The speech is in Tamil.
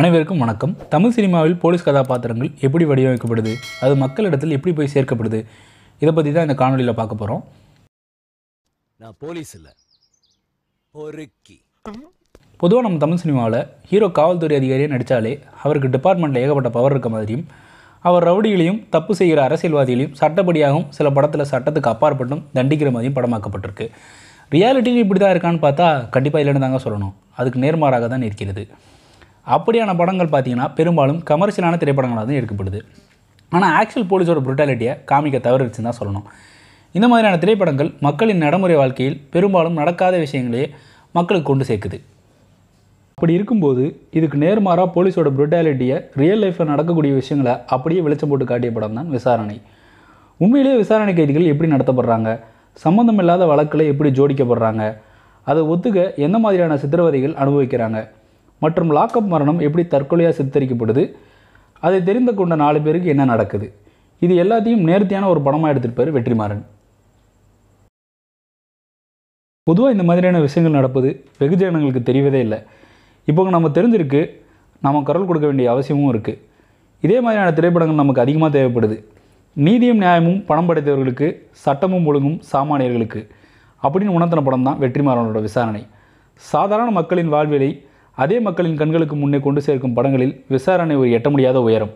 அனைவருக்கும் வணக்கம் தமிழ் சினிமாவில் போலீஸ் கதாபாத்திரங்கள் எப்படி வடிவமைக்கப்படுது அது மக்களிடத்தில் எப்படி போய் சேர்க்கப்படுது இதை பற்றி தான் இந்த காணொலியில் பார்க்க போகிறோம் நான் போலீஸ் இல்லை பொதுவாக நம்ம தமிழ் சினிமாவில் ஹீரோ காவல்துறை அதிகாரியே நடித்தாலே அவருக்கு டிபார்ட்மெண்ட்டில் ஏகப்பட்ட பவர் இருக்க மாதிரியும் அவர் ரவுடிகளையும் தப்பு செய்கிற அரசியல்வாதிகளையும் சட்டப்படியாகவும் சில படத்தில் சட்டத்துக்கு அப்பாற்பட்டும் தண்டிக்கிற மாதிரியும் படமாக்கப்பட்டிருக்கு ரியாலிட்டியில் இப்படி தான் இருக்கான்னு பார்த்தா கண்டிப்பாக இல்லைன்னு தாங்க சொல்லணும் அதுக்கு நேர்மாறாக தான் இருக்கிறது அப்படியான படங்கள் பார்த்தீங்கன்னா பெரும்பாலும் கமர்ஷியலான திரைப்படங்களாக தான் எடுக்கப்படுது ஆனால் ஆக்சுவல் போலீஸோட புரொட்டாலிட்டியை காமிக்க தவறிச்சுன்னு தான் சொல்லணும் இந்த மாதிரியான திரைப்படங்கள் மக்களின் நடைமுறை வாழ்க்கையில் பெரும்பாலும் நடக்காத விஷயங்களையே மக்களுக்கு கொண்டு சேர்க்குது அப்படி இருக்கும்போது இதுக்கு நேர்மாறாக போலீஸோட ப்ரூட்டாலிட்டியை ரியல் லைஃப்பில் நடக்கக்கூடிய விஷயங்களை அப்படியே வெளிச்சம் போட்டு காட்டிய படம் தான் விசாரணை உண்மையிலேயே விசாரணை கைதிகள் எப்படி நடத்தப்படுறாங்க சம்மந்தம் இல்லாத வழக்கில் எப்படி ஜோடிக்கப்படுறாங்க அதை ஒத்துக்க எந்த மாதிரியான சித்திரவதைகள் அனுபவிக்கிறாங்க மற்றும் லாக்அப் மரணம் எப்படி தற்கொலையாக சித்தரிக்கப்படுது அதை தெரிந்து கொண்ட நாலு பேருக்கு என்ன நடக்குது இது எல்லாத்தையும் நேர்த்தியான ஒரு படமாக எடுத்திருப்பார் வெற்றிமாறன் பொதுவாக இந்த மாதிரியான விஷயங்கள் நடப்பது வெகுஜனங்களுக்கு தெரியவதே இல்லை இப்போ நம்ம தெரிஞ்சிருக்கு நம்ம குரல் கொடுக்க வேண்டிய அவசியமும் இருக்குது இதே மாதிரியான திரைப்படங்கள் நமக்கு அதிகமாக தேவைப்படுது நீதியும் நியாயமும் பணம் படைத்தவர்களுக்கு சட்டமும் ஒழுங்கும் சாமானியர்களுக்கு அப்படின்னு உணர்த்தின படம் தான் வெற்றிமாறனோட விசாரணை சாதாரண மக்களின் வாழ்விலை அதே மக்களின் கண்களுக்கு முன்னே கொண்டு சேர்க்கும் படங்களில் விசாரணை ஒரு எட்ட முடியாத உயரம்